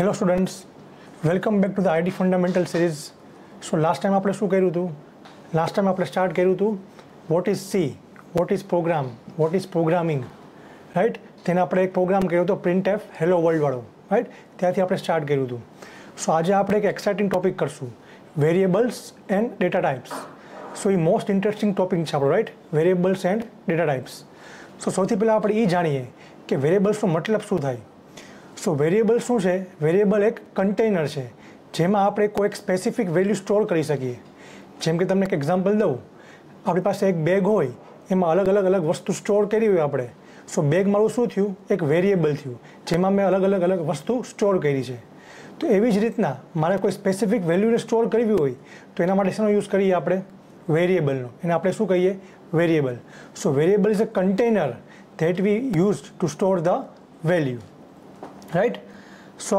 Hello students welcome back to the I D fundamental series so last time आप शू करूँ थूँ last time आप स्टार्ट करूँ थूँ what is C what is program what is programming right then आप एक प्रोग्राम करो तो प्रिंट एफ हेलो वर्ल्ड वालों राइट त्या स्टार्ट करूँ थूँ सो तो? आज आप एक एक्साइटिंग टॉपिक करसू variables and data types so य मोस्ट इंटरेस्टिंग टॉपिक है आप right variables and data types so सौ पहला आप ये कि वेरिएबल्स मतलब शू थाई સો વેરિયેબલ શું છે વેરિયેબલ એક કન્ટેનર છે જેમાં આપણે કોઈક સ્પેસિફિક વેલ્યુ સ્ટોર કરી શકીએ જેમ કે તમને એક એક્ઝામ્પલ દઉં આપણી પાસે એક બેગ હોય એમાં અલગ અલગ અલગ વસ્તુ સ્ટોર કરી હોય આપણે સો બેગ મારું શું થયું એક વેરિયેબલ થયું જેમાં મેં અલગ અલગ અલગ વસ્તુ સ્ટોર કરી છે તો એવી જ રીતના મારે કોઈ સ્પેસિફિક વેલ્યુને સ્ટોર કરવી હોય તો એના માટે શેનો યુઝ કરીએ આપણે વેરિયેબલનો એને આપણે શું કહીએ variable so variable is a container that we use to store the value Right. So,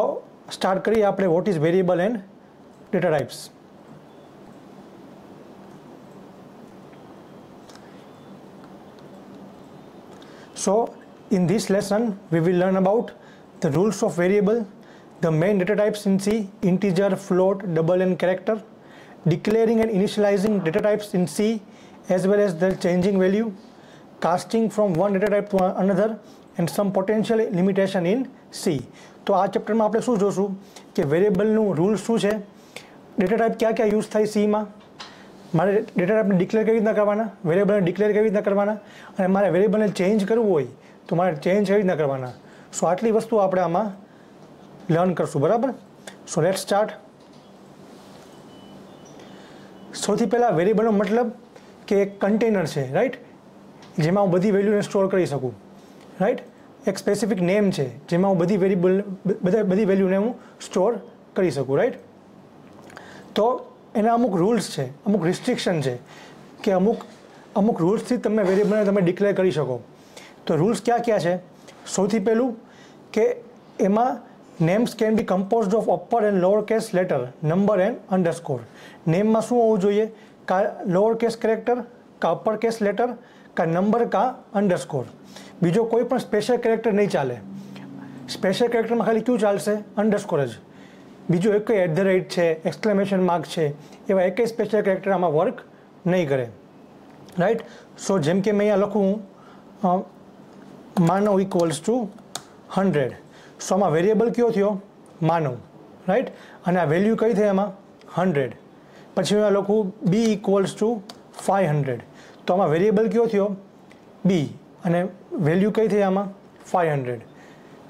start કરીએ Apply what is variable and data types. So in this lesson we will learn about the rules of variable, the main data types in C, integer, float, double and character, declaring and initializing data types in C as well as their changing value, casting from one data type to another and some potential limitation in C તો આ ચેપ્ટરમાં આપણે શું જોશું કે વેરિયેબલનું rule શું છે data type ક્યાં ક્યાં યુઝ થાય સીમાં મારે ડેટા ટાઈપને ડિક્લેર કેવી રીતના કરવાના વેરિયેબલને ડિક્લેર કેવી રીતના કરવાના અને મારે વેરિયેબલને ચેન્જ કરવું હોય તો મારે ચેન્જ કેવી રીતના કરવાના સો આટલી વસ્તુ આપણે આમાં લર્ન કરશું બરાબર સો લેટ સ્ટાર્ટ સૌથી પહેલાં વેરિયેબલનો મતલબ કે એક કન્ટેનર છે રાઈટ જેમાં હું બધી વેલ્યુને સ્ટોર કરી શકું રાઈટ એક સ્પેસિફિક નેમ છે જેમાં હું બધી વેરીબલ બધા બધી વેલ્યુને હું સ્ટોર કરી શકું રાઈટ તો એના અમુક રૂલ્સ છે અમુક રિસ્ટ્રિક્શન છે કે અમુક અમુક રૂલ્સથી તમે વેરીએબલને તમે ડિક્લેર કરી શકો તો રૂલ્સ કયા ક્યાં છે સૌથી પહેલું કે એમાં names can be composed of upper and lower case letter number and underscore નેમમાં શું હોવું જોઈએ કા લોઅર કેસ કેરેક્ટર કા અપર કેસ લેટર કા નંબર કા અંડરસ્કોર બીજો કોઈ પણ સ્પેશિયલ કેરેક્ટર નહીં ચાલે સ્પેશિયલ કેરેક્ટરમાં ખાલી ક્યુ ચાલશે અંડરસ્કોર જ બીજું એક એટ ધ રેટ છે એક્સક્લેમેશન માર્ક છે એવા એકેય સ્પેશિયલ કેરેક્ટર આમાં વર્ક નહીં કરે રાઈટ સો જેમ કે મેં અહીંયા લખું Manav equals to hundred so આમાં વેરિયેબલ કયો થયો માનવ રાઈટ અને આ વેલ્યુ કઈ થઈ એમાં હંડ્રેડ પછી હું લખું B equals to five hundred તો આમાં વેરિયેબલ કયો થયો બી અને વેલ્યુ કઈ થી આમાં 500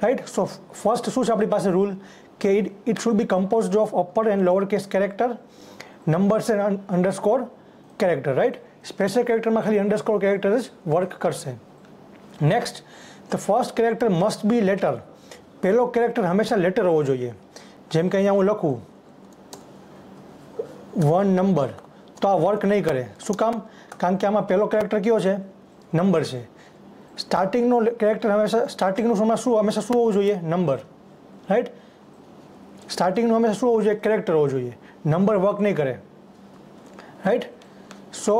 રાઈટ સો ફર્સ્ટ સુચ આપડી પાસે રૂલ કે it should be composed of upper and lower case character number સે underscore character right spacer character માં ખાલી અંડરસ્કોર કેરેક્ટર જ વર્ક કરશે next the first character must be letter પેલો કેરેક્ટર હંમેશા લેટર હોવો જોઈએ જેમ કે અહીંયા હું લખું 1 નંબર તો આ વર્ક નહીં કરે સુ કામ કારણ કે આમાં પહેલો કેરેક્ટર કયો છે નંબર છે स्टार्टिंग कैरेक्टर हमेशा स्टार्टिंग शू हमेशा शू हो नंबर राइट स्टार्टिंग हमेशा शू हो कैरेक्टर होइए नंबर वर्क नहीं करे right so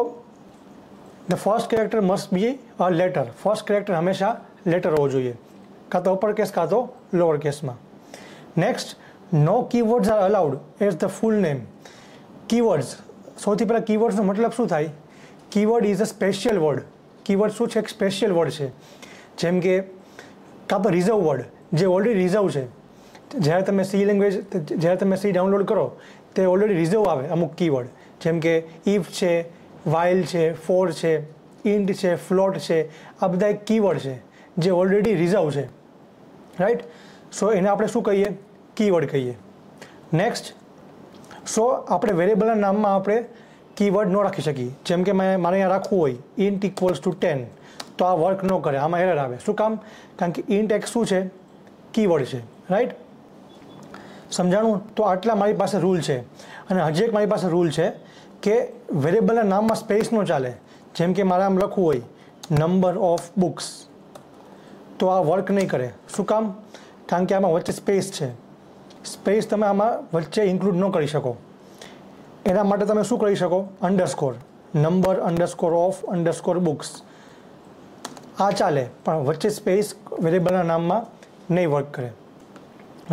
the first character must be a letter first character हमेशा लेटर होइए का तो अपर केस का तो लोअर केस में next no keywords are allowed is the full name keywords सौ पहला कीवर्ड्स मतलब शू थाय keyword is a special word keyword શું છે એક સ્પેશિયલ વર્ડ છે જેમ કે કાં તો રિઝર્વ વર્ડ જે ઓલરેડી રિઝર્વ છે જ્યારે તમે સી લેંગ્વેજ જ્યારે તમે સી ડાઉનલોડ કરો તે ઓલરેડી રિઝર્વ આવે અમુક કીવર્ડ જેમ કે ઇફ છે વાઇલ છે ફોર છે ઇન્ટ છે ફ્લોટ છે આ બધા એક કીવર્ડ છે જે ઓલરેડી રિઝર્વ છે રાઈટ સો એને આપણે શું કહીએ કીવર્ડ કહીએ નેક્સ્ટ સો આપણે વેરિયેબલના નામમાં આપણે કીવર્ડ ન રાખી શકી જેમ કે મેં મારે અહીંયા રાખવું હોય ઇન્ટ ઇક્વલ્સ ટુ ટેન તો આ વર્ક ન કરે આમાં એરર આવે શું કામ કારણ કે ઇન્ટ એક્સ શું છે કીવર્ડ છે રાઈટ સમજાણું તો આટલા મારી પાસે રૂલ છે અને હજી એક મારી પાસે રૂલ છે કે વેરિયેબલના નામમાં સ્પેસ ન ચાલે જેમ કે મારે આમ લખવું હોય નંબર ઓફ બુક્સ તો આ વર્ક નહીં કરે શું કામ કારણ કે આમાં વચ્ચે સ્પેસ છે સ્પેસ તમે આમાં વચ્ચે ઇન્ક્લુડ ન કરી શકો એના માટે તમે શું કરી શકો underscore number underscore of underscore books આ ચાલે પણ વચ્ચે સ્પેસ વેરેબલના નામમાં નહીં વર્ક કરે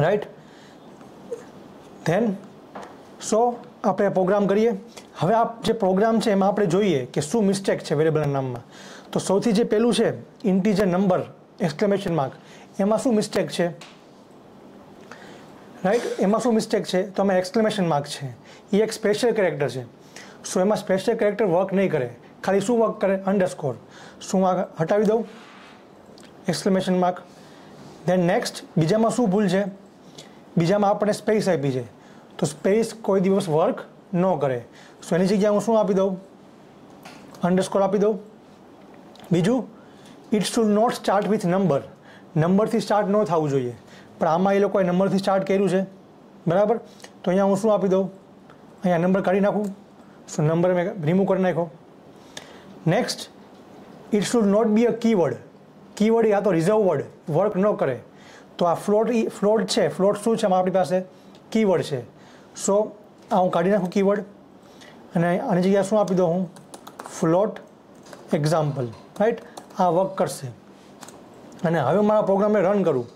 રાઈટ ધેન સો આપણે પ્રોગ્રામ કરીએ હવે આ જે પ્રોગ્રામ છે એમાં આપણે જોઈએ કે શું મિસ્ટેક છે વેરેબલના નામમાં તો સૌથી જે પહેલું છે ઇન્ટીજર નંબર એક્સક્લેમેશન માર્ક એમાં શું મિસ્ટેક છે રાઈટ એમાં શું મિસ્ટેક છે તો એમાં એક્સક્લેમેશન માર્ક છે એ એક સ્પેશિયલ કેરેક્ટર છે સો એમાં સ્પેશિયલ કેરેક્ટર વર્ક નહીં કરે ખાલી શું વર્ક કરે અંડરસ્કોર શું આ હટાવી દઉં એક્સપ્લેમેશન માર્ક દેન નેક્સ્ટ બીજામાં શું ભૂલ છે બીજામાં આપણે સ્પેસ આપી છે તો સ્પેસ કોઈ દિવસ વર્ક ન કરે સો એની જગ્યાએ હું શું આપી દઉં અન્ડરસ્કોર આપી દઉં બીજું it should not start with number નંબરથી સ્ટાર્ટ ન થવું જોઈએ પણ આમાં એ લોકોએ નંબરથી સ્ટાર્ટ કર્યું છે બરાબર તો અહીંયા હું શું આપી દઉં અહીં આ નંબર કાઢી નાખું નંબર મે રીમુવ કરી નાખું next it should not be a keyword keyword યા તો રિઝર્વર્ડ વર્ક નો કરે તો આ ફ્લોટ ફ્લોટ છે ફ્લોટ શું છે મારી પાસે કીવર્ડ છે સો આ હું કાઢી નાખું કીવર્ડ અને આની જગ્યાએ શું આપી દઉં ફ્લોટ એક્ઝામ્પલ રાઈટ આ વર્ક કરશે અને હવે મારા પ્રોગ્રામને રન કરું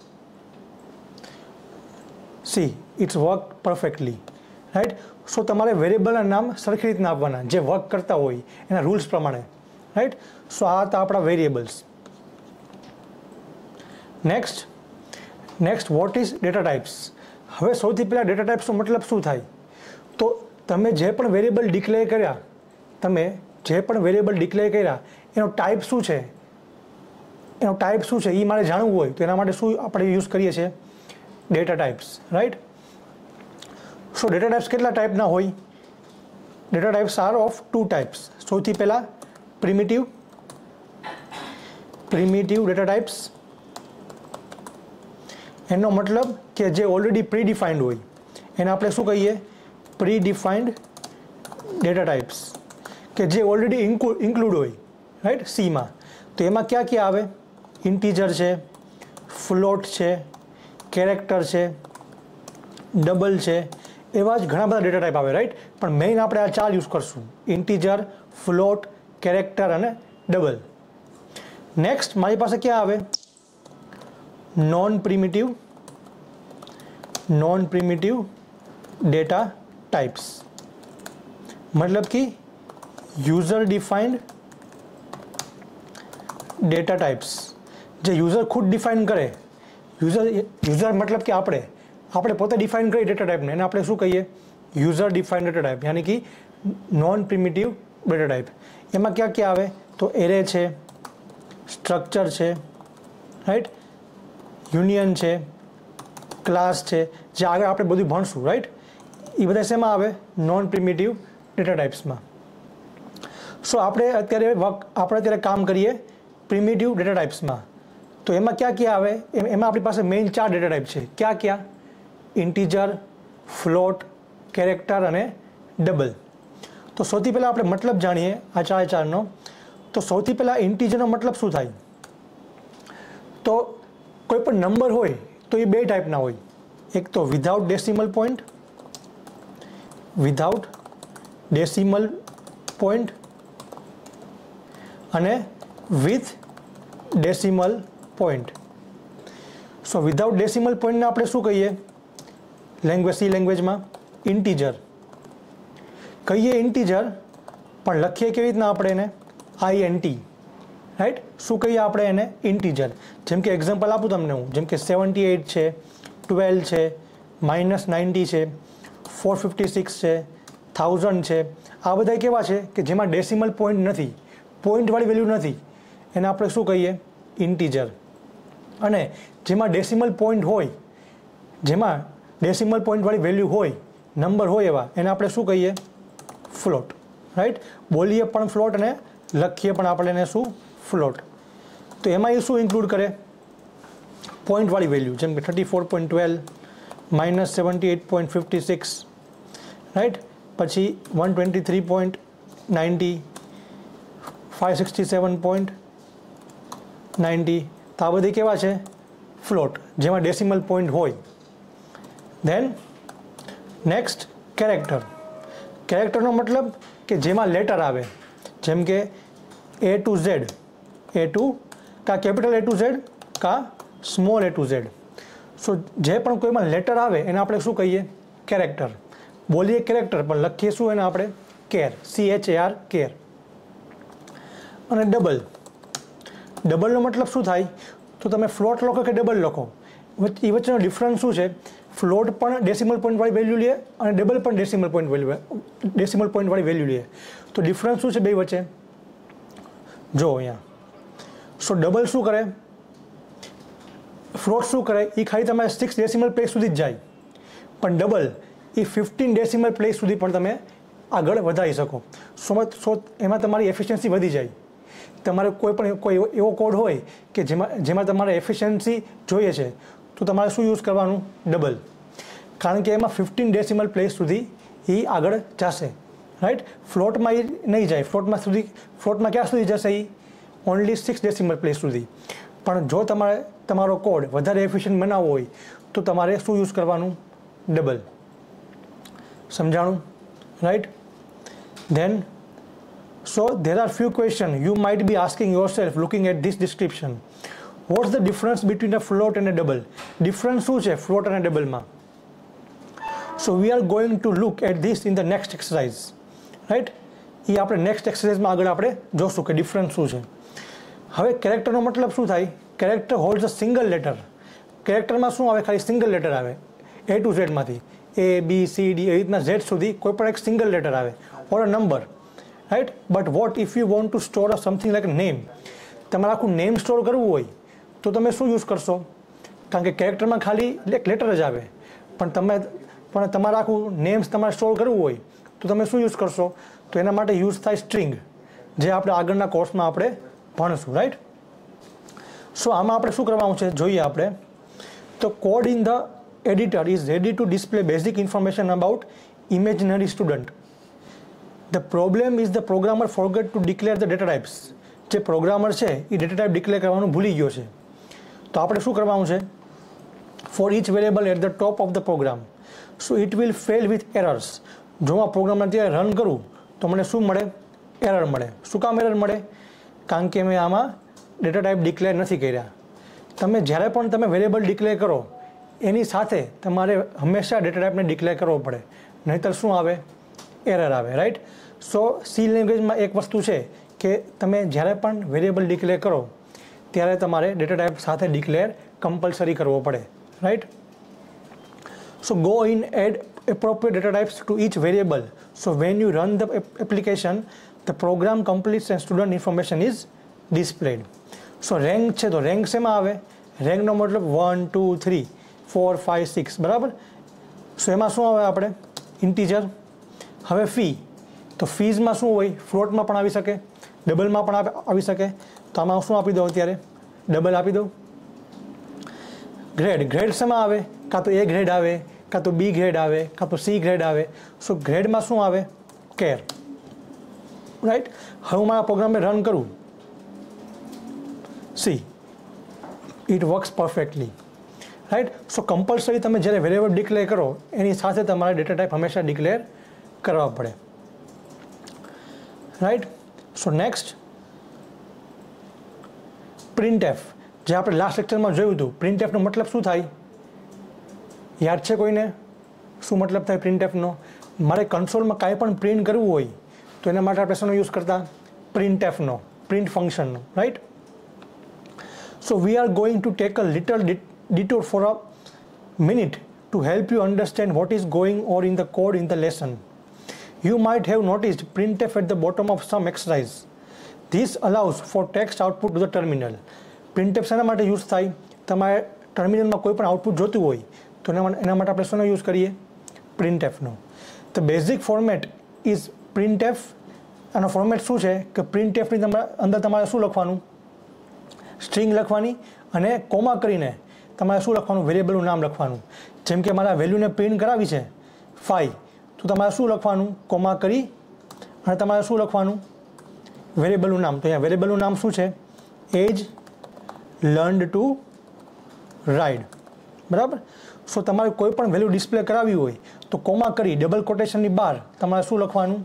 see it's work perfectly right so તમારે વેરિયેબલના નામ સરખી રીતના આપવાના જે વર્ક કરતા હોય એના રૂલ્સ પ્રમાણે રાઈટ સો આ હતા આપણા variables next next what is data types હવે સૌથી પહેલાં ડેટા ટાઈપ્સનો મતલબ શું થાય તો તમે જે પણ વેરિયેબલ ડિક્લેર કર્યા તમે જે પણ વેરિયેબલ ડિક્લેર કર્યા એનો ટાઈપ શું છે એનો ટાઈપ શું છે એ મારે જાણવું હોય તો એના માટે શું આપણે યુઝ કરીએ છીએ data types right so data types के टाइप ना हो data types are of two types so थी पहला प्रिमिटिव प्रिमिटिव डेटा टाइप्स एनो मतलब कि जो ऑलरेडी प्री डिफाइंड होने शू कही प्री डिफाइंड डेटा टाइप्स के जे ऑलरेडी इंक्लूड होट सी में तो यहाँ क्या क्या आए इंटीजर से फ्लॉट है कैरेक्टर है डबल है એવા જ ઘણા બધા ડેટા ટાઈપ આવે રાઈટ પણ મેઈન આપણે આ ચાર યુઝ કરશું ઇન્ટીજર ફ્લોટ કેરેક્ટર અને ડબલ નેક્સ્ટ મારી પાસે શું આવે non primitive non primitive data types મતલબ કે યુઝર ડિફાઇન્ડ ડેટા टाइप्स જે યુઝર ખુદ ડિફાઇન કરે યુઝર યુઝર મતલબ કે આપણે આપણે પોતે ડીફાઇન કરેટેડ ડેટા ટાઇપને એને આપણે શું કહીએ યુઝર ડીફાઈનટેડ ટાઈપ એટલે કે નોન પ્રિમિટિવ ડેટા ટાઇપ એમાં શું શું આવે તો એરે છે સ્ટ્રક્ચર છે રાઈટ યુનિયન છે ક્લાસ છે જે આ આપણે બધું ભણશું રાઈટ ઈ બધા છે એમાં આવે નોન પ્રિમિટિવ ડેટા ટાઇપ્સમાં સો આપણે અત્યારે આપણે ત્યારે કામ કરીએ પ્રિમિટિવ ડેટા ટાઇપ્સમાં તો એમાં શું શું આવે એમાં આપણી પાસે મેઈન ચાર ડેટા ટાઇપ છે ક્યાં ક્યાં ઇન્ટીજર ફ્લોટ કેરેક્ટર અને ડબલ તો સૌથી પહેલાં આપણે મતલબ જાણીએ આ ચાર ચારનો તો સૌથી પહેલાં ઇન્ટીજરનો મતલબ શું થાય તો કોઈ પણ નંબર હોય તો એ બે ટાઈપના હોય એક તો without decimal point without decimal point અને with decimal point so without decimal પોઈન્ટને આપણે શું કહીએ લેંગ્વેજ સી લેંગ્વેજમાં ઇન્ટીજર કહીએ ઇન્ટીજર પણ લખીએ કેવી રીતના આપણે એને આઈ એન ટી રાઈટ શું કહીએ આપણે એને ઇન્ટીજર જેમ કે એક્ઝામ્પલ આપું તમને હું જેમ કે સેવન્ટી એઇટ છે ટ્વેલ્વ છે માઇનસ નાઇન્ટી છે ફોર ફિફ્ટી સિક્સ છે થાઉઝન્ડ છે આ બધા કેવા છે કે જેમાં ડેસિમલ પોઈન્ટ નથી પોઈન્ટવાળી વેલ્યુ નથી એને આપણે શું કહીએ ઇન્ટીજર અને જેમાં ડેસિમલ પોઈન્ટ હોય જેમાં ડેસિમલ પોઈન્ટવાળી વેલ્યુ હોય નંબર હોય એવા એને આપણે શું કહીએ ફ્લોટ રાઈટ બોલીએ પણ ફ્લોટ અને લખીએ પણ આપણે એને શું ફ્લોટ તો એમાં એ શું ઇન્ક્લુડ કરે પોઈન્ટવાળી વેલ્યુ જેમ કે thirty four point twelve minus seventy eight point fifty six right પછી one twenty three point ninety five sixty seven point ninety તો આ બધી કેવા છે ફ્લોટ જેમાં ડેસિમલ પોઈન્ટ હોય देन नेक्स्ट कैरेक्टर कैरेक्टर નો મતલબ કે જે માં લેટર આવે જેમ કે a to z a to કા કેપિટલ a ટુ z કા small a to z so જે પણ કોઈ માં લેટર આવે એને આપણે શું કહીએ કેરેક્ટર બોલીએ કેરેક્ટર પણ લખીએ શું એને આપણે કેર char કેર અને ડબલ ડબલ નો મતલબ શું થાય તો તમે ફ્લોટ લખો કે ડબલ લખો ઈ વચ્ચેનો ડિફરન્સ શું છે ફ્લોટ પણ ડેસિમલ પોઈન્ટવાળી વેલ્યુ લે અને ડબલ પણ ડેસિમલ પોઈન્ટ વેલ્યુ ડેસિમલ પોઈન્ટવાળી વેલ્યુ લે તો ડિફરન્સ શું છે બે વચ્ચે જો અહીંયા સો ડબલ શું કરે ફ્લોટ શું કરે એ ખાલી તમારે સિક્સ ડેસિમલ પ્લેસ સુધી જ જાય પણ ડબલ એ ફિફ્ટીન ડેસિમલ પ્લેસ સુધી પણ તમે આગળ વધારી શકો સો સો એમાં તમારી એફિશિયન્સી વધી જાય તમારે કોઈ પણ કોઈ એવો કોડ હોય કે જેમાં જેમાં તમારે એફિશિયન્સી જોઈએ છે તો તમારે શું યુઝ કરવાનું ડબલ કારણ કે એમાં ફિફ્ટીન ડેસિમલ પ્લેસ સુધી એ આગળ જશે રાઈટ ફ્લોટમાં એ નહીં જાય ફ્લોટમાં સુધી ફ્લોટમાં ક્યાં સુધી જશે એ ઓનલી સિક્સ ડેસિમલ પ્લેસ સુધી પણ જો તમારે તમારો કોડ વધારે એફિશિયન્ટ બનાવવો હોય તો તમારે શું યુઝ કરવાનું ડબલ સમજાણું right then so there are few questions you might be asking yourself looking at this description what's the difference between a float and a double difference શું છે float અને double માં so we are going to look at this in the next exercise right એ આપણે નેક્સ્ટ એક્સરસાઇઝમાં આગળ આપણે જોશું કે ડિફરન્સ શું છે હવે કેરેક્ટરનો મતલબ શું થાય character hold a single letter કેરેક્ટરમાં શું આવે ખાલી સિંગલ લેટર આવે એ ટુ ઝેડમાંથી એ બી સી ડી એ રીતના ઝેડ સુધી કોઈ પણ એક સિંગલ લેટર આવે or a number right but what if you want to store a something like name તમારે આખું નેમ સ્ટોર કરવું હોય તો તમે શું યુઝ કરશો કારણ કે કેરેક્ટરમાં ખાલી એક લેટર જ આવે પણ તમે પણ તમારે આખું નેમ્સ તમારે સ્ટોર કરવું હોય તો તમે શું યુઝ કરશો તો એના માટે યુઝ થાય સ્ટ્રિંગ જે આપણે આગળના કોર્સમાં આપણે ભણીશું રાઈટ સો આમાં આપણે શું કરવાનું છે જોઈએ આપણે તો code in the editor is ready to display basic information about imaginary student the problem is the programmer forget to declare the data types જે પ્રોગ્રામર છે એ ડેટા ટાઈપ ડિક્લેર કરવાનું ભૂલી ગયો છે તો આપણે શું કરવાનું છે for each variable at the top of the program so it will fail with errors જો હું આ પ્રોગ્રામને અત્યારે રન કરું તો મને શું મળે એરર મળે શું કામ એરર મળે કારણ કે મેં આમાં ડેટા ટાઈપ ડિક્લેર નથી કર્યા તમે જ્યારે પણ તમે વેરિયેબલ ડિક્લેર કરો એની સાથે તમારે હંમેશા ડેટા ટાઈપને ડિક્લેર કરવો પડે નહીંતર શું આવે એરર આવે રાઈટ સો સી લેંગ્વેજમાં એક વસ્તુ છે કે તમે જ્યારે પણ વેરિયેબલ ડિક્લેર કરો ત્યારે તમારે ડેટા ટાઈપ સાથે ડિક્લેર કમ્પલસરી કરવો પડે right So go in add appropriate data types to each variable. So when you run the ap application, the program completes and student information is displayed. So rank છે તો rank શેમાં આવે રેન્કનો મતલબ one two three four five six બરાબર so એમાં શું આવે આપણે ઇન્ટીજર હવે ફી તો ફીઝમાં શું હોય ફ્લોટમાં પણ આવી શકે ડબલમાં પણ આવી શકે તો આમાં શું આપી દઉં અત્યારે ડબલ આપી દઉં ગ્રેડ ગ્રેડ શેમાં આવે કાં તો એ ગ્રેડ આવે કાં તો બી ગ્રેડ આવે કાં તો સી ગ્રેડ આવે સો ગ્રેડમાં શું આવે કેર રાઈટ હવે હું મારા પ્રોગ્રામને રન કરું see it works perfectly right so compulsory તમે જ્યારે વેરેબલ ડિક્લેર કરો એની સાથે તમારે ડેટા ટાઈપ હંમેશા ડિક્લેર કરવા પડે રાઈટ સો નેક્સ્ટ પ્રિન્ટેફ જે આપણે લાસ્ટ લેક્ચરમાં જોયું હતું પ્રિન્ટેફનો મતલબ શું થાય યાદ છે કોઈને શું મતલબ થાય પ્રિન્ટ એફનો મારે કન્સોલમાં કાંઈ પણ પ્રિન્ટ કરવું હોય તો એના માટે આપણે શેનો યુઝ કરતા પ્રિન્ટ એફનો પ્રિન્ટ ફંક્શનનો right so we are going to take a little detour for a minute to help you understand what is going on in the code in the lesson. You might have noticed printf at the bottom of some exercise. This allows for text output to the terminal. printf શેના માટે use થાય તમારે ટર્મિનલમાં કોઈ પણ output જોતું હોય તો એના માટે એના માટે આપણે શેનો યુઝ કરીએ પ્રિન્ટએફનો તો basic format is printf આનો ફોર્મેટ શું છે કે પ્રિન્ટ પ્રિન્ટએફની તમારા અંદર તમારે શું લખવાનું સ્ટ્રિંગ લખવાની અને કોમા કરીને તમારે શું લખવાનું વેરિયેબલનું નામ લખવાનું જેમ કે મારા વેલ્યુને પ્રિન્ટ કરાવી છે ફાઈ તો તમારે શું લખવાનું કોમા કરી અને તમારે શું લખવાનું વેરિયેબલનું નામ તો અહીંયા વેરિયેબલનું નામ શું છે એજ લર્ન્ડ ટુ રાઇડ બરાબર સો તમારે કોઈ પણ વેલ્યુ ડિસ્પ્લે કરાવી હોય તો કોમા કરી ડબલ કોટેશનની બહાર તમારે શું લખવાનું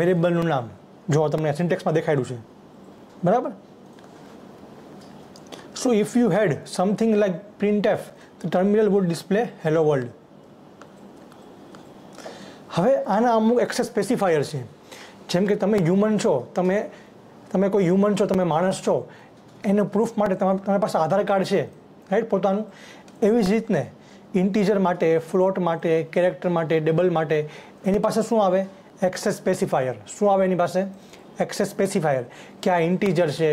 વેરિયેબલનું નામ જો તમને સિન્ટેક્સમાં દેખાડ્યું છે બરાબર So if you had something like printf, the terminal would display hello world હવે આના અમુક એક્સેસ સ્પેસિફાયર છે જેમ કે તમે હ્યુમન છો તમે તમે કોઈ હ્યુમન છો તમે માણસ છો એને પ્રૂફ માટે તમારી પાસે આધાર કાર્ડ છે રાઈટ પોતાનું એ વિઝિટને ઇન્ટીજર માટે ફ્લોટ માટે કેરેક્ટર માટે ડબલ માટે એની પાછળ શું આવે એક્સ સ્પેસિફાયર શું આવે એની પાછળ એક્સ સ્પેસિફાયર કે ઇન્ટીજર છે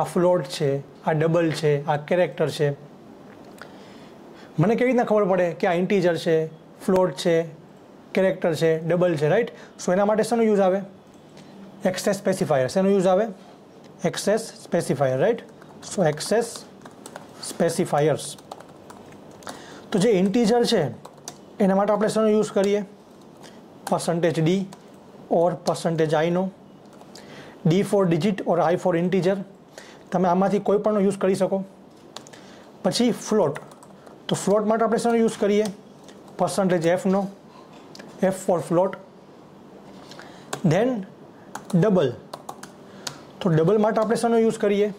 આ ફ્લોટ છે આ ડબલ છે આ કેરેક્ટર છે મને કેવી રીતે ખબર પડે કે આ ઇન્ટીજર છે ફ્લોટ છે કેરેક્ટર છે ડબલ છે રાઈટ સો એના માટે શું યુઝ આવે એક્સ સ્પેસિફાયર સેનો યુઝ આવે x specifier right so x specifiers જો ઇન્ટીજર છે એના માટે ઓપરેશન યુઝ કરીએ percentage D or percentage I નો D for digit or I for integer તમે આમાંથી કોઈપણનો યુઝ કરી શકો પછી ફ્લોટ તો ફ્લોટ માટે ઓપરેશન યુઝ કરીએ परसेंटेज एफ નો એ ફોર ફ્લોટ ધેન ડબલ તો ડબલ માટે ઓપરેશનનો યુઝ કરીએ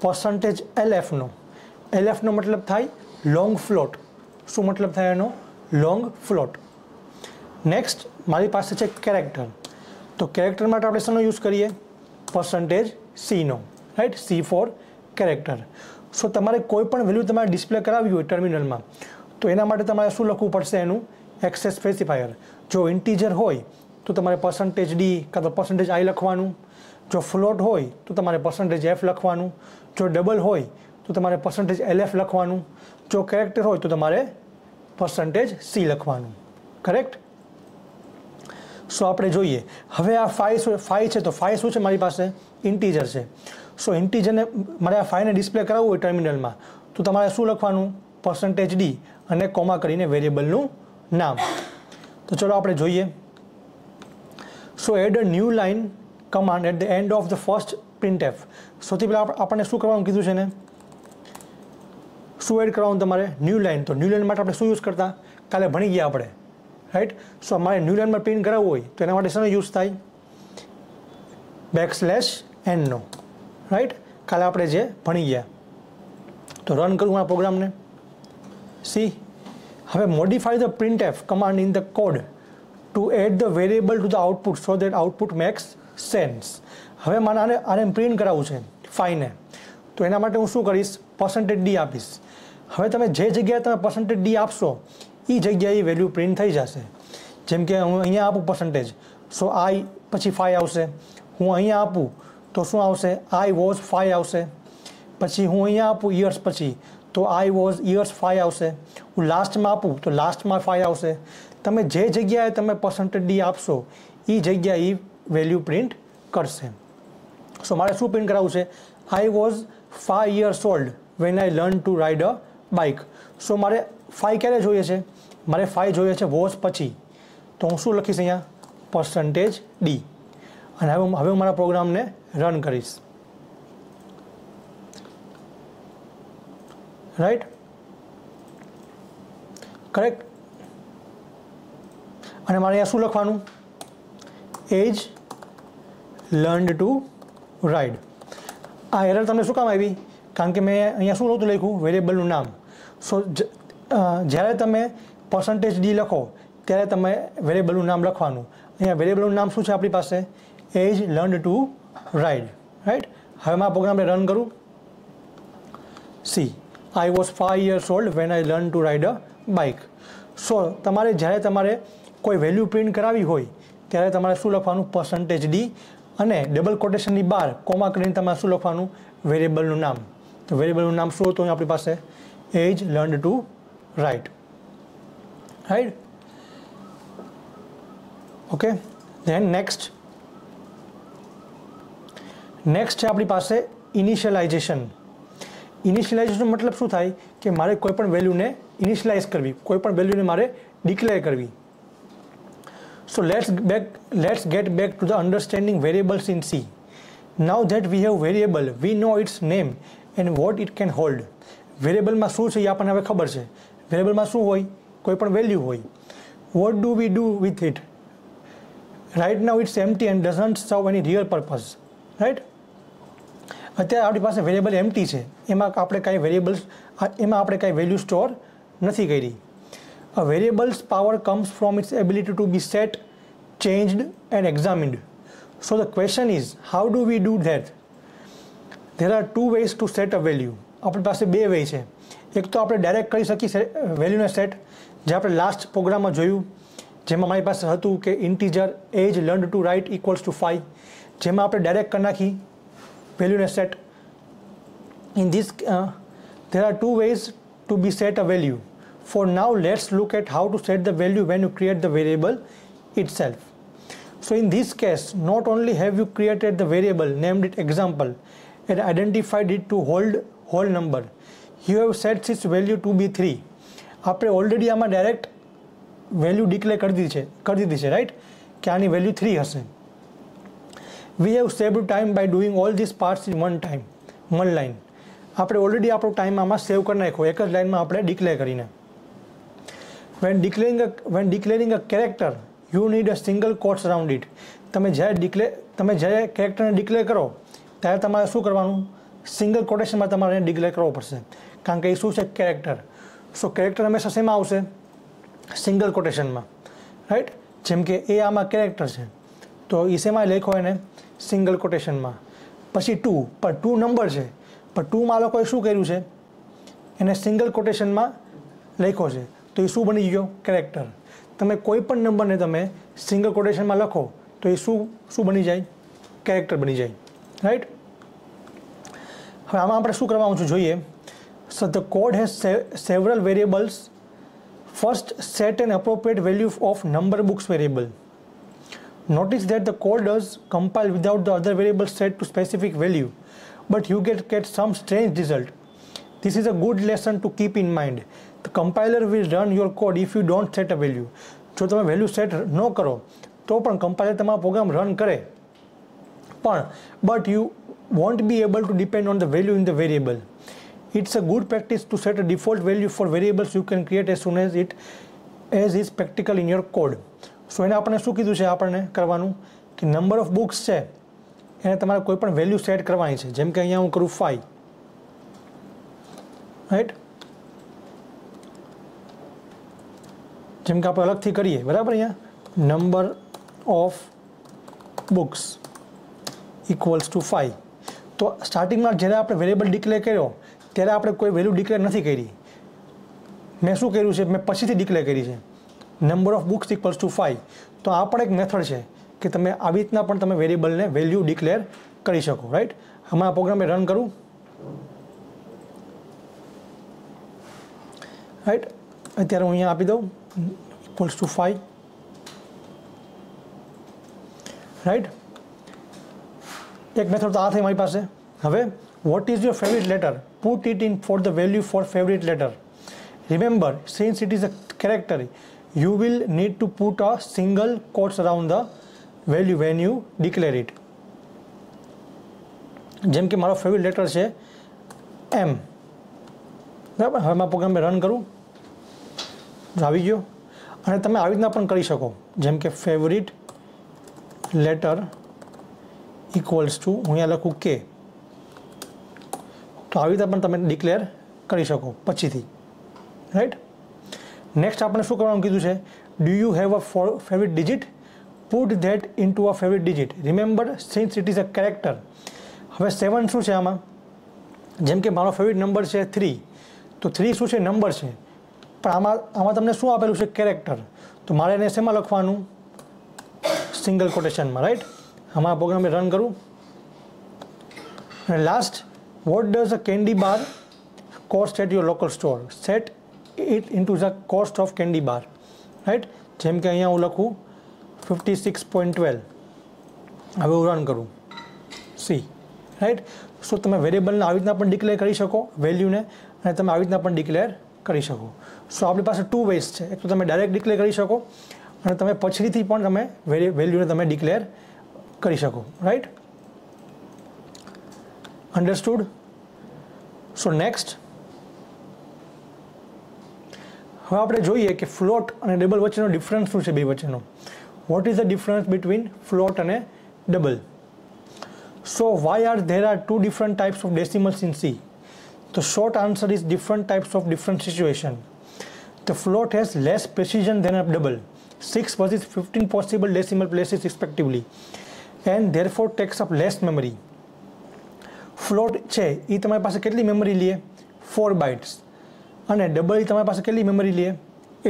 परसेंटेज एल एफ નો एल एफ નો મતલબ થાય લોંગ ફ્લોટ સો મતલબ થાય એનો લોંગ ફ્લોટ નેક્સ્ટ મારી પાસે ચેક કેરેક્ટર તો કેરેક્ટર માટે આપણે શું યુઝ કરીએ परसेंटेज સી નો right C for character so તમારે કોઈ પણ વેલ્યુ તમારે ડિસ્પ્લે કરાવવી હોય ટર્મિનલ માં તો એના માટે તમારે શું લખવું પડશે એનો એક્સસ સ્પેસિફાયર જો ઇન્ટીજર હોય તો તમારે परसेंटेज डी કા परसेंटेज આ લખવાનું જો ફ્લોટ હોય તો તમારે परसेंटेज एफ લખવાનું જો ડબલ હોય તો તમારે परसेंटेज एल एफ લખવાનું જો કેરેક્ટર હોય તો તમારે પર્સન્ટેજ સી લખવાનું કરેક્ટ સો આપણે જોઈએ હવે આ ફાઈ ફાઈ છે તો ફાઈ શું છે મારી પાસે ઇન્ટીજર છે સો ઇન્ટીજરને મારે આ ફાઈને ડિસ્પ્લે કરાવવું હોય ટર્મિનલમાં તો તમારે શું લખવાનું પર્સન્ટેજ ડી અને કોમા કરીને વેરિયેબલનું નામ તો ચલો આપણે જોઈએ so add a new line command at the end of the first printf સૌથી પહેલાં આપણને શું કરવાનું કીધું છે ને શું એડ કરવાનું તમારે ન્યૂ લાઇન તો ન્યૂ લાઇન માટે આપણે શું યુઝ કરતા કાલે ભણી ગયા આપણે રાઈટ સો અમારે ન્યૂ લાઇનમાં પ્રિન્ટ કરાવવું હોય તો એના માટે શેનો યુઝ થાય બેક સ્લેશ એનનો રાઈટ કાલે આપણે જે ભણી ગયા તો રન કરું આ પ્રોગ્રામને સી હવે modify the printf command in the code to add the variable to the output so that output makes sense હવે મને આને આને પ્રિન્ટ કરાવવું છે ફાઈને તો એના માટે હું શું કરીશ પર્સન્ટેજ ડી આપીશ હવે તમે જે જગ્યાએ તમે परसेंटेज ડી આપશો ઈ જગ્યાએ ઈ વેલ્યુ પ્રિન્ટ થઈ જશે જેમ કે હું અહીંયા આપું परसेंटेज સો આઈ પછી 5 આવશે હું અહીંયા આપું તો શું આવશે આઈ વોઝ 5 આવશે પછી હું અહીંયા આપું યર્સ પછી તો આઈ વોઝ યર્સ 5 આવશે હું લાસ્ટમાં આપું તો લાસ્ટમાં 5 આવશે તમે જે જગ્યાએ તમે परसेंटेज ડી આપશો ઈ જગ્યાએ ઈ વેલ્યુ પ્રિન્ટ કરશે તો મારે શું પ્રિન્ટ કરાવશે I was 5 year old when I learn to rider bike so મારે ફાઈ ક્યારે જોઈએ છે મારે ફાઈ જોઈએ છે વોચ પછી તો હું શું લખીશ અહીંયા પર્સન્ટેજ ડી અને હવે હવે હું મારા પ્રોગ્રામને રન કરીશ રાઈટ કરેક્ટ અને મારે અહીંયા શું લખવાનું એજ લર્ન ટુ રાઈડ આ એરર તમને શું કામ આવી કારણ કે મેં અહીંયા શું નહોતું લખ્યું વેરિયેબલનું નામ સો જ્યારે તમે પર્સન્ટેજ ડી લખો ત્યારે તમે વેરિયેબલનું નામ લખવાનું અહીંયા વેરેબલનું નામ શું છે આપણી પાસે age learn to ride right હવે હું આ પ્રોગ્રામને રન કરું see I was five years old when I learn to ride a bike so તમારે જ્યારે તમારે કોઈ વેલ્યુ પ્રિન્ટ કરાવી હોય ત્યારે તમારે શું લખવાનું પર્સન્ટેજ ડી અને ડબલ કોટેશનની બાર કોમા કરીને તમારે શું લખવાનું વેરિયેબલનું નામ તો વેરિયેબલનું નામ શું હતું આપણી પાસે age learned to write right okay then next next છે આપણી પાસે ઇનિશિયલાઇઝેશન ઇનિશિયલાઇઝેશન મતલબ શું થાય કે મારે કોઈ પણ વેલ્યુને ઇનિશિયલાઇઝ કરવી કોઈ પણ વેલ્યુને મારે ડિક્લેર કરવી so let's back let's get back to the understanding variables in C now that we have variable we know its name and what it can hold વેરિયેબલમાં શું છે એ આપણને હવે ખબર છે વેરિયેબલમાં શું હોય કોઈ પણ વેલ્યુ હોય what do we do with it right now it's empty and doesn't serve any real purpose right અત્યારે આપણી પાસે વેરિયેબલ એમટી છે એમાં આપણે કાંઈ વેરિયેબલ્સ એમાં આપણે કાંઈ વેલ્યુ સ્ટોર નથી કરી a variable's power comes from its ability to be set changed and examined so the question is how do we do that there are two ways to set a value આપણી પાસે બે way છે એક તો આપણે direct કરી શકીએ વેલ્યુને સેટ જે આપણે લાસ્ટ પ્રોગ્રામમાં જોયું જેમાં મારી પાસે હતું કે integer age learn to ride equals to five જેમાં આપણે ડાયરેક્ટ કરી નાખી વેલ્યુને set in this there are two ways to be set a value. For now, let's look at how to set the value when you create the variable itself. So in this case, not only have you created the variable, named it example, and identified it to hold whole number you have set six value to be three આપણે already આમાં direct value declare કરી દીધી છે કરી દીધી છે right કે આની વેલ્યુ થ્રી હશે we have save time by doing all this parts in one time one line આપણે ઓલરેડી આપણો ટાઈમ આમાં સેવ કરી નાખ્યો એક જ લાઇનમાં આપણે ડિક્લેર કરીને when declaring when declaring a character you need a single quotes around it તમે જ્યારે ડિક્લેર તમે જ્યારે કેરેક્ટરને ડિક્લેર કરો ત્યારે તમારે શું કરવાનું સિંગલ કોટેશનમાં તમારે એને ડિક્લેર કરવો પડશે કારણ કે એ શું છે કેરેક્ટર સો કેરેક્ટર હંમેશા શેમાં આવશે સિંગલ કોટેશનમાં રાઈટ જેમ કે એ આમાં કેરેક્ટર છે તો એ શેમાં લખો એને સિંગલ કોટેશનમાં પછી ટુ પણ ટુ નંબર છે પણ ટુમાં લોકોએ શું કર્યું છે એને સિંગલ કોટેશનમાં લખ્યો છે તો એ શું બની ગયો કેરેક્ટર તમે કોઈ પણ નંબરને તમે સિંગલ કોટેશનમાં લખો તો એ શું શું બની જાય કેરેક્ટર બની જાય રાઈટ હવે આમાં આપણે શું કરવાનું છે જોઈએ So the code has several variables. First, set an appropriate value of number books variable. Notice that the code does compile without the other variable set to specific value, but you get, get some strange result. This is a good lesson to keep in mind. The compiler will run your code if you don't set a value. જો તમે value set ન કરો તો પણ compiler તમારો programme run કરે પણ but you won't be able to depend on the value in the variable. It's a good practice to set a default value for variables you can create as soon as it as is practical in your code. So એને આપણને શું કીધું છે આપણને કરવાનું કે number of books છે એને તમારે કોઈ પણ વેલ્યુ સેટ કરવાની છે જેમ કે અહીંયા હું કરું ફાઈવ રાઈટ જેમ કે આપણે અલગથી કરીએ બરાબર અહીંયા number of books equals to તો સ્ટાર્ટિંગમાં જ્યારે આપણે વેરીએબલ ડીકલેર કર્યો ત્યારે આપણે કોઈ વેલ્યુ ડીકલેર નથી કરી મેં શું કર્યું છે મેં પછીથી ડીકલેર કરી છે number of books equal to 5 તો આ પણ એક મેથડ છે કે તમે આ રીતે પણ તમે વેરીએબલ ને વેલ્યુ ડીકલેર કરી શકો રાઈટ આમાં પ્રોગ્રામ એ રન કરું રાઈટ અત્યારે હું અહીં આપી દઉં ઇક્વલ ટુ 5 રાઈટ एक मेथड तो आ थे मेरी पास हम what is your favourite letter put it in for the value for favourite letter remember since it is a character you will need to put a single quotes around the value when you declare it जम के मारो favourite letter है M बराबर हमें मैं programme में run करूँ आई गो तब आ रीतना कर सको जम के फेवरिट लेटर ઇક્વલ્સ ટુ હું અહીંયા લખું કે તો આવી રીતે પણ તમે ડિક્લેર કરી શકો પછીથી રાઈટ નેક્સ્ટ આપણે શું કરવાનું કીધું છે do you have a favourite digit put that into a favourite digit remember since it is a character હવે સેવન શું છે આમાં જેમ કે મારો ફેવરિટ નંબર છે થ્રી તો થ્રી શું છે નંબર છે પણ આમાં આમાં તમને શું આપેલું છે કેરેક્ટર તો મારે એને શેમાં લખવાનું સિંગલ કોટેશનમાં રાઈટ हमारा प्रोग्राम रन करू and last what does a candy bar cost at your local store set it into the cost of candy bar right જેમ કે અહીંયા હું લખું 56.12 હવે હું રન करू સી રાઈટ સો તમે વેરીએબલના આવિદના પણ ડીકલેર કરી શકો વેલ્યુને અને તમે આવિદના પણ ડીકલેર કરી શકો સો આપણી પાસે ટુ વેઝ છે એક તો તમે ડાયરેક્ટ ડીકલેર કરી શકો અને તમે પછીથી પણ તમે વેલ્યુને તમે ડીકલેર કરી શકો રાઈટ અન્ડરસ્ટુડ સો નેક્સ્ટ હવે આપણે જોઈએ કે ફ્લોટ અને ડબલ વચ્ચેનો ડિફરન્સ શું છે બે વચ્ચેનો what is the difference between float અને double so why are there are two different types of decimals in C તો short answer is different types of different situation the float has less precision than a double six versus fifteen possible decimal places respectively and therefore takes up less memory. Float છે એ તમારી પાસે કેટલી memory 4 bytes અને double તમારી પાસે કેટલી memory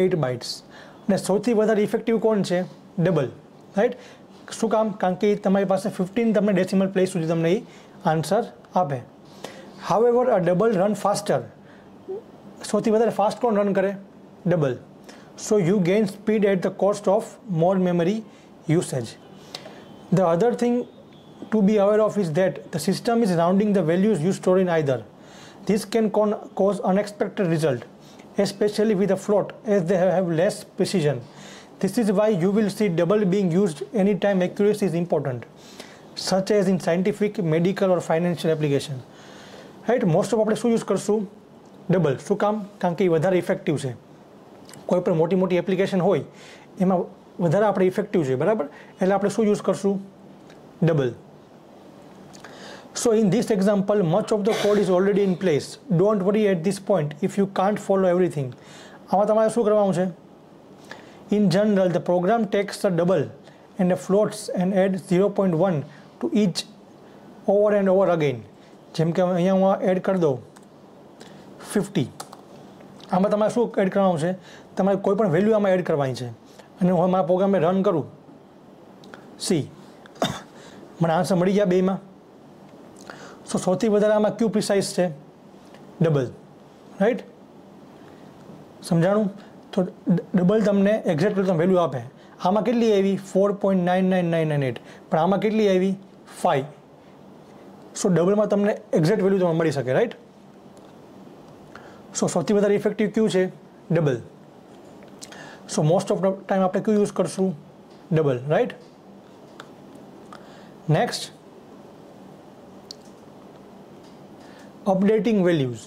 8 bytes અને સૌથી વધારે ઇફેક્ટિવ કોણ છે double right So, કામ કારણ કે તમારી પાસે 15 તમને decimal પ્લેસ સુધી તમને આન્સર આપે however a double run faster સૌથી વધારે fast કોણ રન કરે double so you gain speed at the cost of more memory usage the other thing to be aware of is that the system is rounding the values you store in either. This can cause unexpected result, especially with a float as they have less precision. This is why you will see double being used anytime accuracy is important, such as in scientific, medical or financial application. Right, most of આપણે શું use કરશું double શું કામ કારણ કે એ વધારે effective છે વધારે આપણે ઇફેક્ટિવ છે બરાબર એટલે આપણે શું યુઝ કરશું double so in this example much of the code is already in place don't worry at this point if you can't follow everything આમાં તમારે શું કરવાનું છે in general the program takes the double and floats and add zero point one two each over and over again જેમ કે અહીંયા હું add કરી દઉં ફિફ્ટી આમાં તમારે શું એડ કરવાનું છે તમારે કોઈ પણ વેલ્યુ આમાં એડ કરવાની છે અને હું મારા પ્રોગ્રામે રન કરું સી મને આન્સર મળી ગયા બેમાં સો સૌથી વધારે આમાં ક્યુ પ્રિસાઇઝ છે ડબલ રાઈટ સમજાણું તો ડબલ તમને એક્ઝેક્ટ તમે વેલ્યુ આપે આમાં કેટલી આવી four point nine nine nine nine eight પણ આમાં કેટલી આવી ફાઇવ સો ડબલમાં તમને એક્ઝેક્ટ વેલ્યુ તમને મળી શકે રાઈટ સો સૌથી વધારે ઇફેક્ટિવ ક્યુ છે double so most of the time આપણે કયું યુઝ કરશું double right next updating values